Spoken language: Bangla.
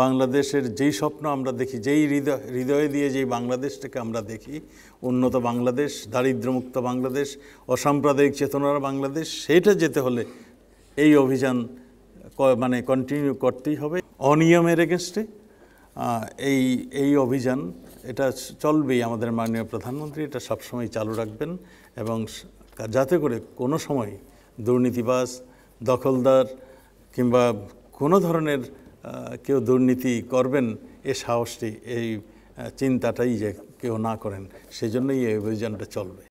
বাংলাদেশের যেই স্বপ্ন আমরা দেখি যেই হৃদয় হৃদয় দিয়ে যেই বাংলাদেশটাকে আমরা দেখি উন্নত বাংলাদেশ দারিদ্রমুক্ত বাংলাদেশ অসাম্প্রদায়িক চেতনার বাংলাদেশ সেটা যেতে হলে এই অভিযান মানে কন্টিনিউ করতেই হবে অনিয়মের এগেনস্টে এই এই অভিযান এটা চলবেই আমাদের মাননীয় প্রধানমন্ত্রী এটা সবসময় চালু রাখবেন এবং যাতে করে কোনো সময় দুর্নীতিবাজ দখলদার কিংবা কোনো ধরনের কেউ দুর্নীতি করবেন এ সাহসটি এই চিন্তাটাই যে কেউ না করেন সেজন্যই এই অভিযানটা চলবে